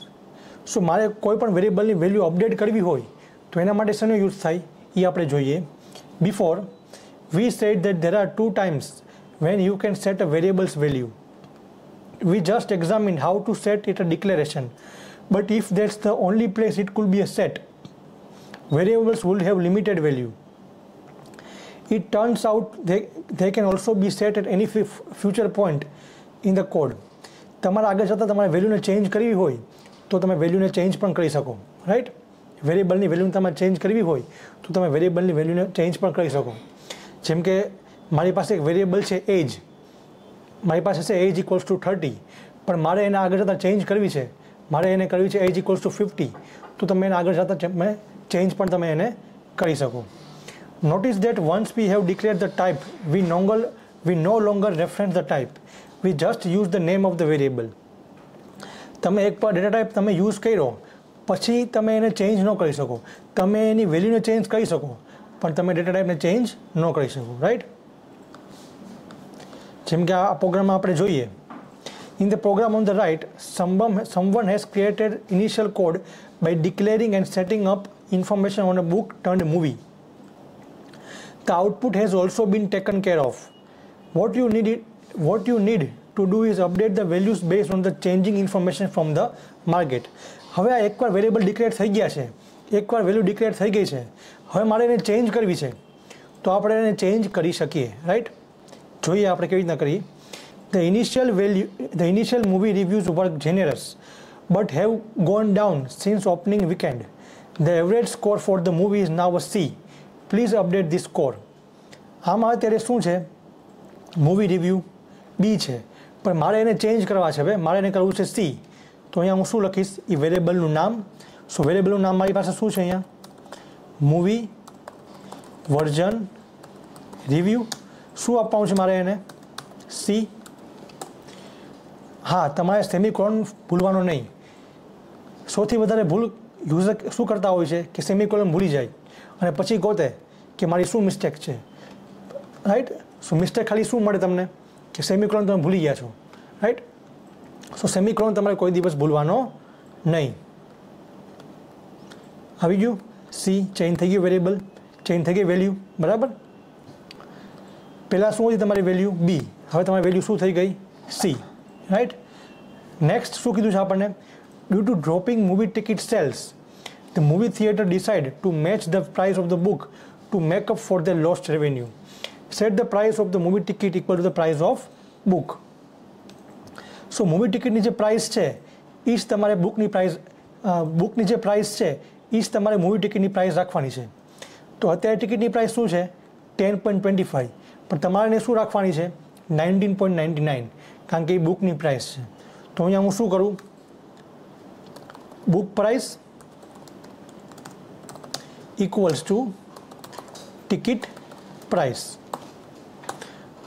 so મારે કોઈ પણ વેરિયેબલની વેલ્યુ અપડેટ કરવી હોય તો એના માટે શેનો યુઝ થાય એ આપણે જોઈએ before we said that there are two times when you can set a variables value we just examine how to set it a declaration but if that's the only place it could be a set variables would have limited value. It turns out they, they can also be set at any future point in the code. તમારે આગળ જતાં તમારે વેલ્યુને change કરવી હોય તો તમે વેલ્યુને ચેન્જ પણ કરી શકો રાઈટ વેરિયેબલની વેલ્યુને તમારે ચેન્જ કરવી હોય તો તમે વેરિયેબલની વેલ્યુને ચેન્જ પણ કરી શકો જેમ કે મારી પાસે એક વેરિયેબલ છે એજ મારી પાસે છે એજ ઇક્વલ્સ ટુ થર્ટી પણ મારે એને આગળ જતાં ચેન્જ કરવી છે મારે એને કરવી છે એજ ઇક્વલ્સ ટુ ફિફ્ટી તો તમે એને આગળ જતાં મેં ચેન્જ પણ તમે એને કરી શકો notice that once we have declare the type we નોંગલ we no longer reference the type we just use the name of the variable તમે એકવાર ડેટા ટાઈપ તમે યુઝ કર્યો પછી તમે એને ચેન્જ ન કરી શકો તમે એની વેલ્યુને ચેન્જ કરી શકો પણ તમે ડેટા ટાઈપને ચેન્જ ન કરી શકો રાઈટ જેમ કે આ પ્રોગ્રામ આપણે જોઈએ in the program on the right સમબમ someone has created initial code by declaring and setting up information on a book turned movie. The output has also been taken care of. What you need, what you need to do is update the values based on the changing information from the market. હવે આ એકવાર variable declare થઈ ગયા છે એકવાર value declare થઈ ગઈ છે હવે મારે એને ચેન્જ કરવી છે તો આપણે એને ચેન્જ કરી શકીએ રાઈટ જોઈએ આપણે કેવી રીતના કરીએ the initial value the initial movie reviews were generous but have gone down since opening weekend The average score for the movie is now a C. Please update this score. આમાં અત્યારે શું છે movie review બી છે પણ મારે એને change કરવા છે હવે મારે એને કરવું છે સી તો અહીંયા હું શું લખીશ એ વેરિયેબલનું નામ સો વેરિયેબલનું નામ મારી પાસે શું છે અહીંયા મૂવી વર્ઝન રિવ્યૂ શું આપવાનું છે મારે એને સી હા તમારે સેમિકોન ભૂલવાનો નહીં સૌથી વધારે ભૂલ યુઝર શું કરતા હોય છે કે સેમિકોલમ ભૂલી જાય અને પછી ગોતે કે મારી શું મિસ્ટેક છે રાઈટ સો મિસ્ટેક ખાલી શું મળે તમને કે સેમિકોલન તમે ભૂલી ગયા છો રાઈટ સો સેમિકોલન તમારે કોઈ દિવસ ભૂલવાનો નહીં આવી ગયું સી ચેન્જ થઈ ગયું વેરિયેબલ ચેન્જ થઈ ગઈ વેલ્યુ બરાબર પહેલાં શું હતી તમારી વેલ્યુ બી હવે તમારી વેલ્યુ શું થઈ ગઈ સી રાઈટ નેક્સ્ટ શું કીધું છે આપણને due to dropping movie ticket sales, the movie theater decided to match the price of the book to make up for their lost revenue. Set the price of the movie ticket equal to the price of book. So movie ટિકિટની જે price છે એ જ તમારે બુકની price બુકની જે price છે એ જ તમારે movie ટિકિટની પ્રાઇસ રાખવાની છે તો અત્યારે ટિકિટની પ્રાઇસ શું છે ટેન પોઈન્ટ ટ્વેન્ટી ફાઇવ પણ તમારે શું રાખવાની છે નાઇન્ટીન પોઈન્ટ નાઇન્ટી નાઇન કારણ કે એ બુકની પ્રાઇસ છે તો અહીંયા હું શું કરું book price equals to ticket price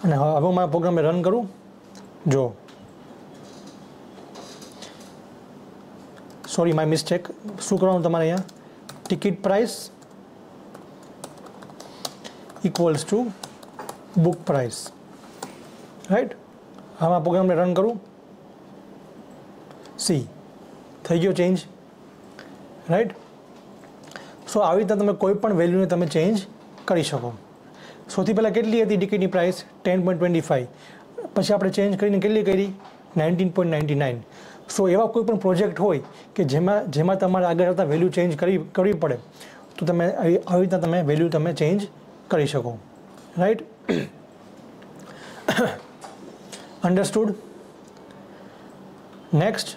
અને હવે હું મારા પ્રોગ્રામને રન કરું જો સોરી માય મિસ્ટેક શું કરવાનું તમારે અહીંયા ticket price equals to book price right હવે આ પ્રોગ્રામને રન કરું સી થઈ ગયો ચેન્જ રાઈટ સો આવી રીતના તમે કોઈ પણ વેલ્યુને તમે ચેન્જ કરી શકો સૌથી પહેલાં કેટલી હતી ટિકિટની price ten point twenty five પછી આપણે ચેન્જ કરીને કેટલી કરી nineteen point ninety nine so એવા કોઈ પણ પ્રોજેક્ટ હોય કે જેમાં જેમાં તમારે આગળ આવતા વેલ્યુ ચેન્જ કરી કરવી પડે તો તમે આવી રીતના તમે વેલ્યુ તમે ચેન્જ કરી શકો રાઈટ અન્ડરસ્ટુડ નેક્સ્ટ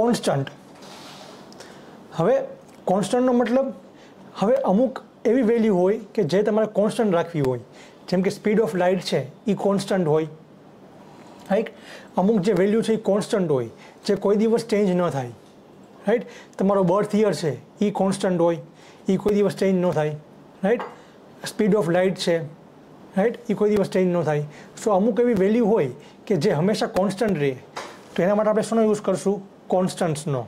कांस्टेंट હવે કોન્સ્ટન્ટ નો મતલબ હવે અમુક એવી વેલ્યુ હોય કે જે તમારે કોન્સ્ટન્ટ રાખવી હોય જેમ કે સ્પીડ ઓફ લાઈટ છે ઈ કોન્સ્ટન્ટ હોય રાઈટ અમુક જે વેલ્યુ છે ઈ કોન્સ્ટન્ટ હોય જે કોઈ દિવસ ચેન્જ ન થાય રાઈટ તમારો બર્થ યર છે ઈ કોન્સ્ટન્ટ હોય ઈ કોઈ દિવસ ચેન્જ ન થાય રાઈટ સ્પીડ ઓફ લાઈટ છે રાઈટ ઈ કોઈ દિવસ ચેન્જ ન થાય સો અમુક એવી વેલ્યુ હોય કે જે હંમેશા કોન્સ્ટન્ટ રહે તો એના માટે આપણે શું નો યુઝ કરશું constants no.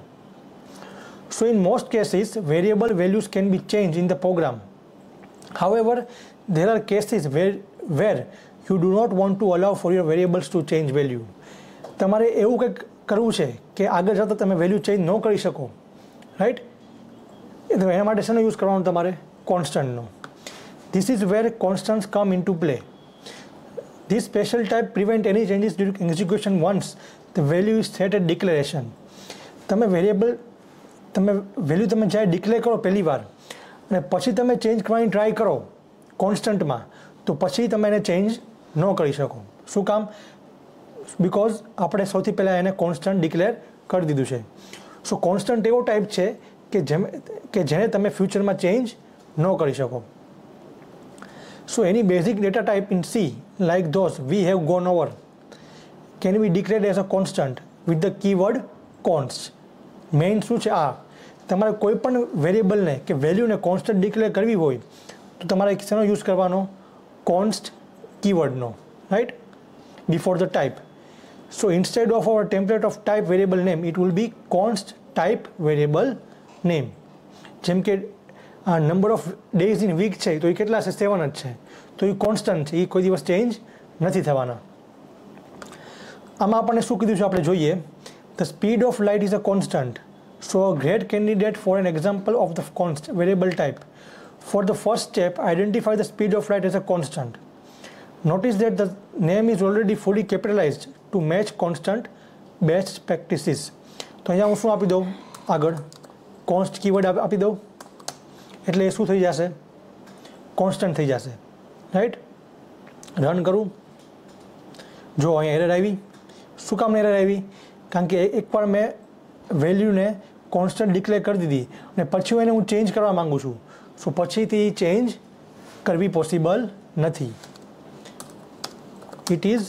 So in most cases variable values can be changed in the program. However, there are cases where, where you do not want to allow for your variables to change value. તમારે એવું કંઈક કરવું છે કે આગળ જતાં તમે value change ન કરી શકો રાઈટ તો એના માટે શેનો યુઝ કરવાનો તમારે કોન્સ્ટન્ટનો this is where constant come into play this special type prevent any changes during execution once the value is set at declaration તમે વેરીએબલ તમે વેલ્યુ તમે જાય ડીકલેર કરો પહેલી વાર અને પછી તમે ચેન્જ કરવાનો ટ્રાય કરો કોન્સ્ટન્ટ માં તો પછી તમે એને ચેન્જ નો કરી શકો શું કામ બીકોઝ આપણે સૌથી પહેલા એને કોન્સ્ટન્ટ ડીકલેર કરી દીધું છે સો કોન્સ્ટન્ટ એવો ટાઈપ છે કે જે કે જેને તમે ફ્યુચર માં ચેન્જ નો કરી શકો so any basic data type in C like those we have gone over can be declared as a constant with the keyword const main શું છે આ તમારે કોઈ પણ વેરિયેબલને કે વેલ્યુને કોન્સ્ટન્ટ ડિક્લેર કરવી હોય તો તમારે શેનો યુઝ કરવાનો કોન્સ્ટ કીવર્ડનો right before the type so instead of our template of type variable name it will be const type variable name જેમ કે આ number of days in week છે તો એ કેટલા છે સેવન જ છે તો એ કોન્સ્ટન્ટ છે એ કોઈ દિવસ ચેન્જ નથી થવાના આમાં આપણને શું કીધું છે આપણે જોઈએ The speed of light is a constant, so a great candidate for an example of the const variable type. For the first step, identify the speed of light as a constant. Notice that the name is already fully capitalized to match constant best practices. So, અહીંયા હું શું આપી દઉં આગળ કોન્સ્ટ keyword આપી દઉં એટલે એ શું થઈ જશે કોન્સ્ટન્ટ થઈ જશે રાઈટ રન કરું જો અહીંયા એરર કંકે એકવાર મે વેલ્યુ ને કોન્સ્ટન્ટ ડીકલેર કરી દીધી અને પછી એને હું ચેન્જ કરવા માંગુ છું સો પછી થી ચેન્જ કરવી પોસિબલ નથી it is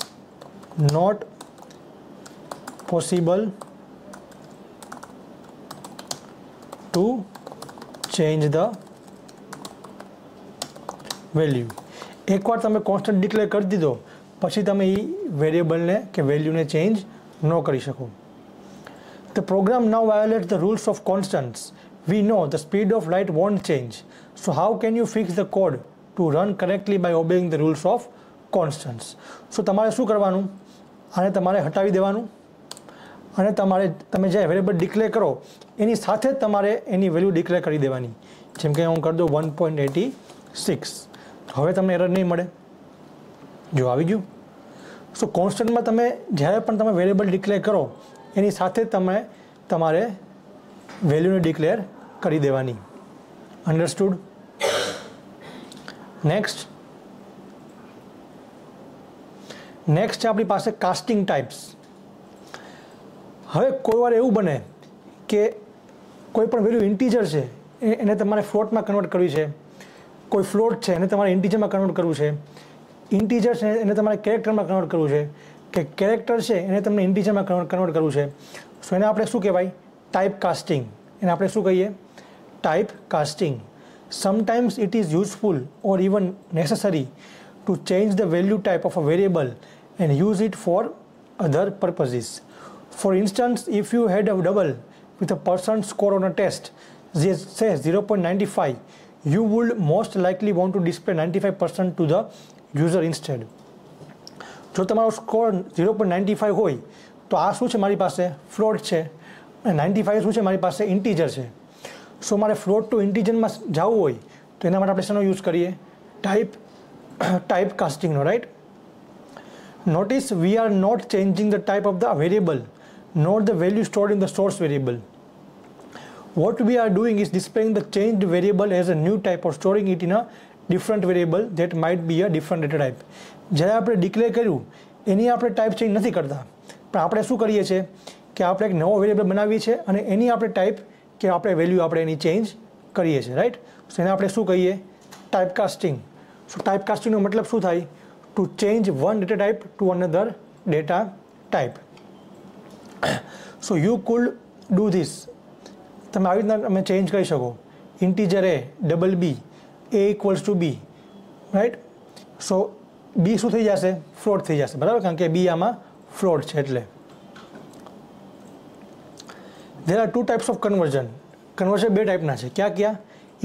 not possible to change the value એકવાર તમે કોન્સ્ટન્ટ ડીકલેર કરી દીધો પછી તમે ઈ વેરીએબલ ને કે વેલ્યુ ને ચેન્જ ન કરી શકું The program now violates the rules of constants. We know the speed of light won't change. So how can you fix the code to run correctly by obeying the rules of constants? So તમારે શું કરવાનું આને તમારે હટાવી દેવાનું અને તમારે તમે જે વેરિયેબલ ડિક્લેર કરો એની સાથે જ તમારે એની વેલ્યુ ડિક્લેર કરી દેવાની જેમ કે હું કરી દઉં વન પોઈન્ટ એટી સિક્સ હવે તમને એરર નહીં મળે જો આવી ગયું સો કોન્સ્ટન્ટમાં તમે જ્યારે પણ તમે વેરિયેબલ ડિક્લેર કરો એની સાથે તમે તમારે વેલ્યુને ડિક્લેર કરી દેવાની અન્ડરસ્ટુડ નેક્સ્ટ નેક્સ્ટ છે આપણી પાસે કાસ્ટિંગ ટાઈપ્સ હવે કોઈવાર એવું બને કે કોઈ પણ વેલ્યુ ઇન્ટીજર છે એને તમારે ફ્લોટમાં કન્વર્ટ કરવી છે કોઈ ફ્લોટ છે એને તમારે ઇન્ટીજરમાં કન્વર્ટ કરવું છે ઇન્ટીજર છે એને તમારે કેરેક્ટરમાં કન્વર્ટ કરવું છે કે કેરેક્ટર છે એને તમને ઇન્ટીજરમાં કન્વર્ટ કરવું છે સો એને આપણે શું કહેવાય ટાઈપ કાસ્ટિંગ એને આપણે શું કહીએ type casting sometimes it is useful or even necessary to change the value type of a variable and use it for other purposes for instance if you had a double with a percent score on a test, say 0.95, you would most likely want to display 95% to the user instead જો તમારો score zero point ninety five હોય તો આ શું છે મારી પાસે float છે અને નાઇન્ટી ફાઇવ શું છે મારી પાસે ઇન્ટીજર છે સો મારે ફ્લોટ ટુ ઇન્ટીજરમાં જવું હોય તો એના માટે આપણે શેનો યુઝ કરીએ ટાઈપ ટાઈપ કાસ્ટિંગનો right notice we are not changing the type of the variable not the value stored in the source variable what we are doing is displaying the changed variable as a new type or storing it in a different variable that might be a different data type જ્યારે આપણે declare કર્યું એની આપણે type change નથી કરતા પણ આપણે શું કરીએ છીએ કે આપણે એક નવો વેરિએબલ બનાવીએ છીએ અને એની આપણે ટાઈપ કે આપણે વેલ્યુ આપણે એની ચેન્જ કરીએ છીએ રાઈટ એને આપણે શું કહીએ ટાઈપ કાસ્ટિંગ સો ટાઈપ કાસ્ટિંગનો મતલબ શું થાય to change one data type to another data type so you could do this તમે આવી રીતના તમે ચેન્જ કરી શકો integer a double b a equals to b right so b શું થઈ જશે ફ્લોટ થઈ જશે બરાબર કારણ કે બી આમાં ફ્લોટ છે એટલે there are two types of conversion conversion બે ટાઈપના છે ક્યાં ક્યાં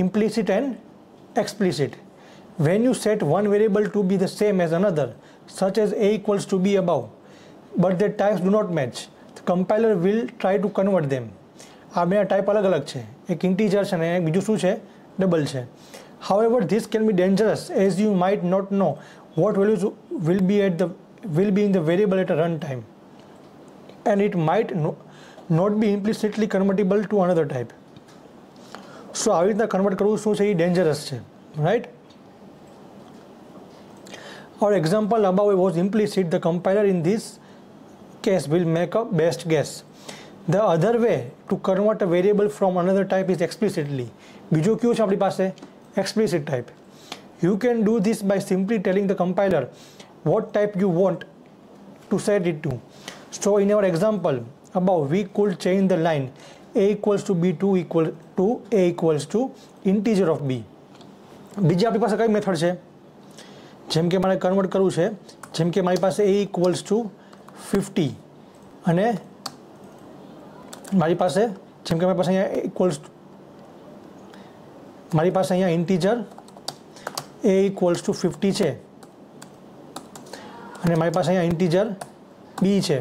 implicit and explicit when you set one variable to be the same as another such as a equals to b above but the types do not match the compiler will try to convert them આ બે type અલગ અલગ છે એક integer છે અને બીજું શું છે ડબલ છે However, this can be dangerous as you might not know what values will be at the will be in the variable at a runtime and it might no, not be implicitly convertible to another type. So, આવી the convert કરવું શું છે dangerous dangerous છે right? Our example above was implicit. The compiler in this case will make a best guess. The other way to convert a variable from another type is explicitly. બીજો કયું છે આપણી પાસે explicit type. You can do this by simply telling the compiler what type you want to set it to. So in our example above we could change the line a equals to b2 equal to a equals to integer of b. બીજી આપણી પાસે કઈ method છે જેમ કે મારે convert કરવું છે જેમ કે મારી પાસે એ ઇક્વલ્સ ટુ ફિફ્ટી અને મારી પાસે જેમ કે મારી પાસે અહીંયા ઇક્વલ્સ મારી પાસે અહીંયા integer a equals to fifty છે અને મારી પાસે અહીંયા ઇન્ટીજર બી છે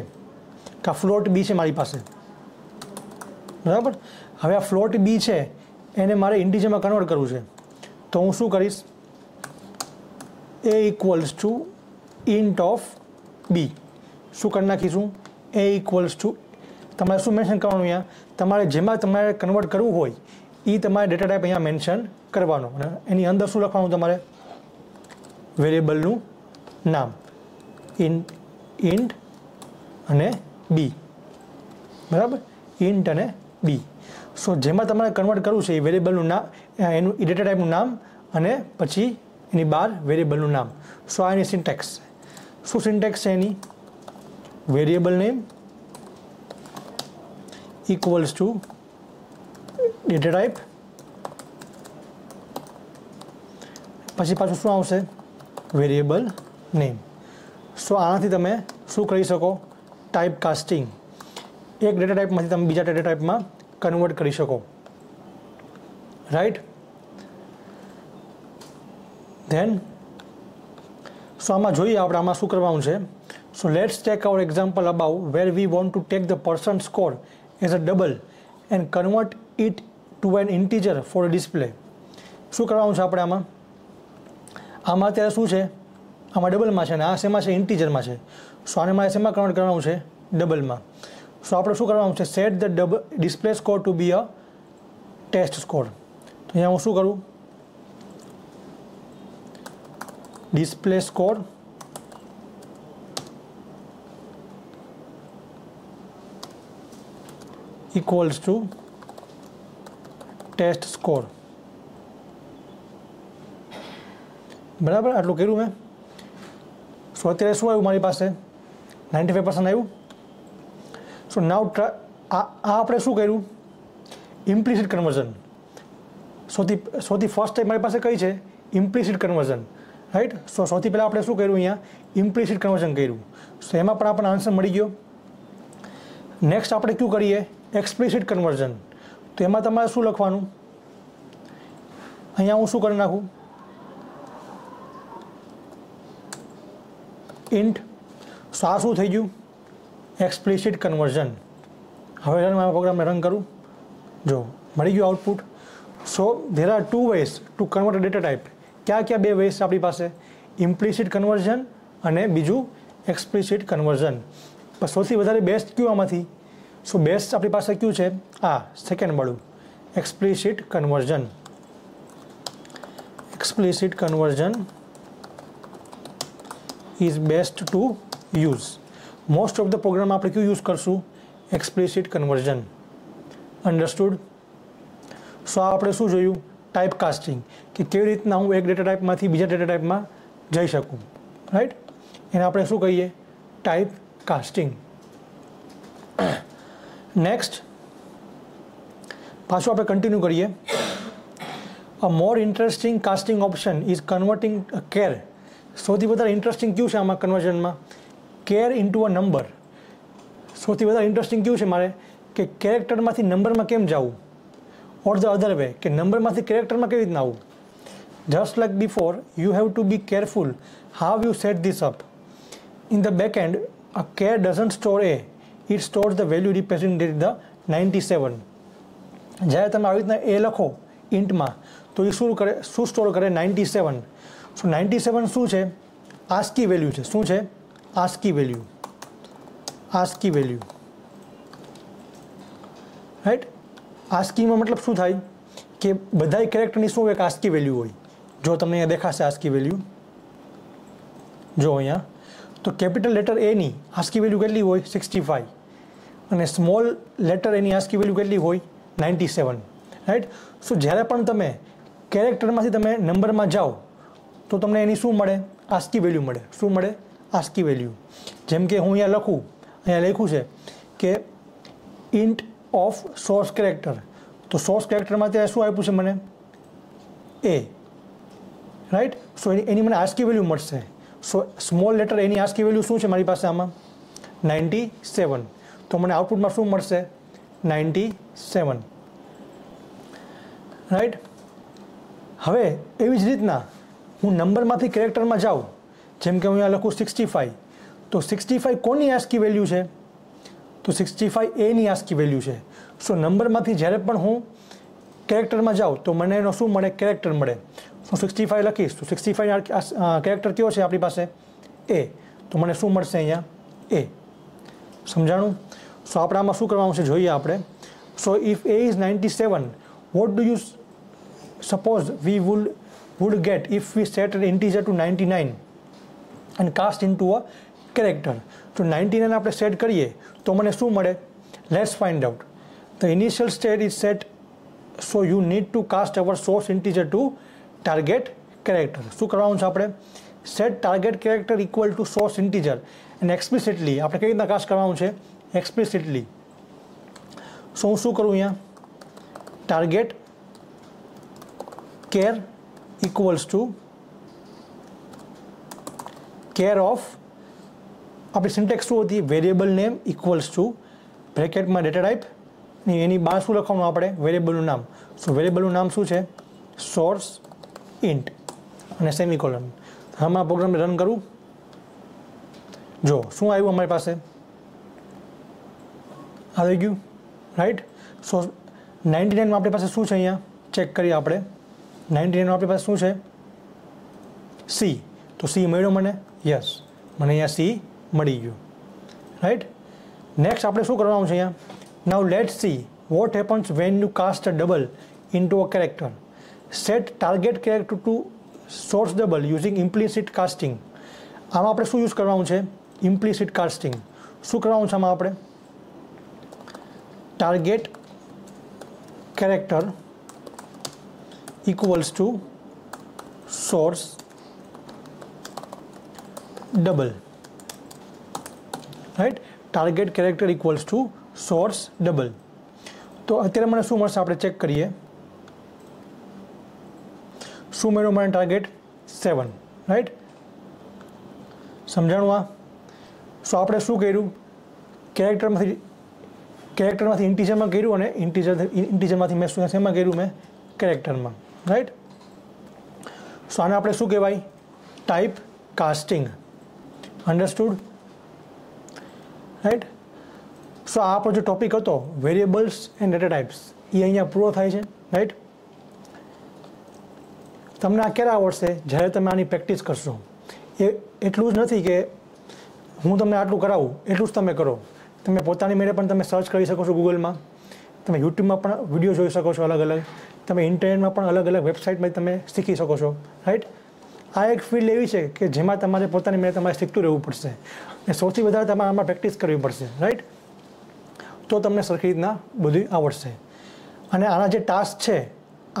કે ફ્લોટ બી છે મારી પાસે બરાબર હવે આ ફ્લોટ બી છે એને મારે ઇન્ટીજરમાં કન્વર્ટ કરવું છે તો હું શું કરીશ a equals to int of b શું કરી નાખીશું એ ઇક્વલ્સ ટુ તમારે શું મેન્શન કરવાનું અહીંયા તમારે જેમાં તમારે કન્વર્ટ કરવું હોય એ તમારે ડેટા ટાઈપ અહીંયા મેન્શન કરવાનો અને એની અંદર શું લખવાનું તમારે વેરિયેબલનું નામ ઇન ઇન્ટ અને બી બરાબર ઇન્ટ અને બી સો જેમાં તમારે કન્વર્ટ કરવું છે એ વેરિયેબલનું નામ એનું ડેટા ટાઈપનું નામ અને પછી એની બહાર વેરિયેબલનું નામ સો આ એની સિન્ટેક્સ શું સિન્ટેક્સ છે એની variable name equals to data type પછી પાછું શું આવશે વેરિએબલ નેમ સો આનાથી તમે શું કરી શકો ટાઈપ કાસ્ટિંગ એક ડેટા ટાઈપમાંથી તમે બીજા ડેટા ટાઈપમાં કન્વર્ટ કરી શકો રાઈટ ધેન સો આમાં જોઈએ આપણે આમાં શું કરવાનું છે so let's take our example about where we want to take the person score as a double and convert it to an integer for display શું કરવાનું છે આપણે આમાં આમાં અત્યારે શું છે આમાં ડબલમાં છે ને આ શેમાં છે ઇન્ટીજરમાં છે સો આને મારે શેમાં કન્વર્ટ કરવાનું છે ડબલમાં સો આપણે શું કરવાનું છે set the double display score to be a test score તો અહીંયા હું શું કરું display score equals to test score બરાબર આટલું કર્યું મેં સો અત્યારે શું આવ્યું મારી પાસે નાઇન્ટી ફાઈવ પર્સન્ટ આવ્યું સો નાવ આ આપણે શું કર્યું ઇમ્પ્લિસિટ કન્વર્ઝન સૌથી સૌથી ફર્સ્ટ ટાઈમ મારી પાસે કઈ છે ઇમ્પ્લિસિટ કન્વર્ઝન રાઈટ સો સૌથી પહેલાં આપણે શું કર્યું અહીંયા ઇમ્પ્લિસિટ કન્વર્ઝન કર્યું સો એમાં પણ આપણને આન્સર મળી ગયો નેક્સ્ટ આપણે શું કરીએ એક્સપ્લિસિટ કન્વર્ઝન તો એમાં તમારે શું લખવાનું અહીંયા હું શું કરી નાખું ઇન્ટ સો શું થઈ ગયું એક્સપ્લિસિટ કન્વર્ઝન હવે રન મારા પ્રોગ્રામને રન કરું જો મળી ગયું output so there are two ways to convert data type ક્યાં ક્યાં બે વેઝ આપણી પાસે ઇમ્પ્લિસિટ કન્વર્ઝન અને બીજું એક્સપ્લિસિટ કન્વર્ઝન પણ સૌથી વધારે બેસ્ટ કયું આમાંથી સો બેસ્ટ આપણી પાસે કયું છે આ second module explicit conversion explicit conversion is best to use most of the program આપણે કયું યુઝ કરશું એક્સપ્લિસિટ કન્વર્ઝન અન્ડરસ્ટૂડ સો આપણે શું જોયું ટાઇપ કાસ્ટિંગ કે કે રીતે હું એક ડેટા ટાઇપમાંથી બીજા ડેટા ટાઇપમાં જઈ શકું રાઈટ એને આપણે શું કહીએ ટાઇપ કાસ્ટિંગ नेक्स्ट पाँचवा पे कंटिन्यू करिए a more interesting casting option is converting char સૌથી વધારે ઇન્ટરેસ્ટિંગ ક્યુ છે આમાં કન્વર્ઝનમાં કેર ઇન્ટુ અ નંબર સૌથી વધારે ઇન્ટરેસ્ટિંગ ક્યુ છે મારે કે કેરેક્ટરમાંથી નંબરમાં કેમ જવું ઓર ધ અધર વે કે નંબરમાંથી કેરેક્ટરમાં કેવી રીતના આવવું just like before you have to be careful how you set this up in the back end a char doesn't store a it stores the value represent the ninety seven જ્યારે તમે આવી રીતના એ લખો ઇન્ટમાં તો એ શું કરે શું સ્ટોર કરે નાઇન્ટી સેવન સો નાઇન્ટી સેવન શું છે આસ્કી વેલ્યુ છે શું છે ASCII value ASCII value right આસ્કીમાં મતલબ શું થાય કે બધાય કેરેક્ટરની શું એક આસ્કી વેલ્યુ હોય જો તમને અહીંયા દેખાશે આસકી વેલ્યુ જો અહીંયા તો કેપિટલ લેટર એની આસ્કી વેલ્યુ કેટલી હોય સિક્સટી ફાઇવ અને સ્મોલ લેટર એની આસ્કી વેલ્યુ કેટલી હોય નાઇન્ટી સેવન રાઈટ સો જ્યારે પણ તમે કેરેક્ટરમાંથી તમે નંબરમાં જાઓ તો તમને એની શું મળે આસ્કી વેલ્યુ મળે શું મળે આસ્કી વેલ્યુ જેમ કે હું અહીંયા લખું અહીંયા લખ્યું છે કે ઇન્ટ ઓફ સોર્સ કેરેક્ટર તો સોર્સ કેરેક્ટરમાં ત્યાં શું આપ્યું છે મને એ રાઈટ સો એની મને આસ્કી વેલ્યુ મળશે સો સ્મોલ લેટર એની આસ્કી વેલ્યુ શું છે મારી પાસે આમાં નાઇન્ટી સેવન તો મને આઉટપુટમાં શું મળશે નાઇન્ટી સેવન રાઈટ હવે એવી જ રીતના હું નંબરમાંથી કેરેક્ટરમાં જાઉં જેમ કે હું અહીંયા લખું સિક્સટી ફાઈવ તો સિક્સટી ફાઈવ કોની આસકી વેલ્યુ છે તો સિક્સટી ફાઈવ એની આસ્કી વેલ્યુ છે સો નંબરમાંથી જ્યારે પણ હું કેરેક્ટરમાં જાઉં તો મને એનો શું મળે કેરેક્ટર મળે હું સિક્સટી ફાઈવ લખીશ તો સિક્સટી ફાઈવ કેરેક્ટર કયો છે આપણી પાસે એ તો મને શું મળશે અહીંયા એ સમજાણું સો આપડામાં શું કરવાનું છે જોઈએ આપણે so if a is 97 what do you suppose we would would get if we set integer to 99 and cast into a character તો 99 આપણે સેટ કરીએ તો મને શું મળે લેટ્સ ફાઇન્ડ આઉટ તો initial state is set so you need to cast our source integer to target character શું કરાવાનું છે આપણે set target character equal to source integer explicitly આપણે કેવું કન્વર્ટ કરવાનું છે एक्सप्लीसिटली सो શું શું કરું અહીંયા target char equal to char of આપ સિન્ટેક્સ શું હતી variable name equal to bracket માં ડેટા ટાઈપ ની એની બાજુ શું લખવાનું આપણે વેરીએબલ નું નામ સો વેરીએબલ નું નામ શું છે સોર્સ ઇન્ટ અને સેમિકોલન આમાં પ્રોગ્રામ રન કરું જો શું આવ્યું અમારી પાસે હવે આવ્યું રાઈટ સો 99 માં આપણી પાસે શું છે અહિયાં ચેક કરીએ આપણે 99 માં આપણી પાસે શું છે સી તો સી મળ્યો મને યસ મને અહિયાં સી મળી ગયો રાઈટ નેક્સ્ટ આપણે શું કરવાનું છે અહિયાં now let's see what happens when you cast a double into a character set target character to source double using implicit casting આમાં આપણે શું યુઝ કરવાનું છે ઇમ્પ્લિસિટ કાસ્ટિંગ શું કરવાનું છે આમાં આપણે target character equals to source double right target character equals to source double तो અત્યારે મને શું મળશે આપણે ચેક કરીએ શું મે રો મને ટાર્ગેટ 7 રાઈટ સમજણવા સો આપણે શું કર્યું કેરેક્ટરમાંથી कैरेक्टरમાંથી ઇન્ટીજર માં કર્યું અને ઇન્ટીજર ઇન્ટીજર માંથી મેં શું કર્યું મેં કર્યું મેં કેરેક્ટરમાં રાઈટ સો આને આપણે શું કહેવાય type casting understood right so આ આપો જો ટોપિક હતો વેરીએબલ્સ એન્ડ ડેટા टाइप्स ઈ અહીંયા પૂરો થઈ છે રાઈટ તમને આ કેરાવડશે જ્યારે તમે આની પ્રેક્ટિસ કરશો એ એટલું જ નથી કે હું તમને આટલું કરાવું એટલું જ તમે કરો તમે પોતાની મેળે પણ તમે સર્ચ કરી શકો છો ગૂગલમાં તમે યુટ્યુબમાં પણ વિડીયો જોઈ શકો છો અલગ અલગ તમે ઇન્ટરનેટમાં પણ અલગ અલગ વેબસાઇટમાં તમે શીખી શકો છો રાઈટ આ એક ફિલ્ડ એવી છે કે જેમાં તમારે પોતાની મેળે તમારે શીખતું રહેવું પડશે અને સૌથી વધારે તમારે આમાં પ્રેક્ટિસ કરવી પડશે રાઈટ તો તમને સરખી રીતના બધું આવડશે અને આના જે ટાસ્ક છે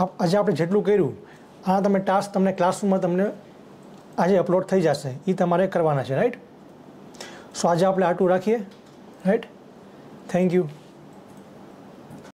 આજે આપણે જેટલું કર્યું આના તમે ટાસ્ક તમને ક્લાસરૂમમાં તમને આજે અપલોડ થઈ જશે એ તમારે કરવાના છે રાઈટ સો આજે આપણે આટલું રાખીએ right thank you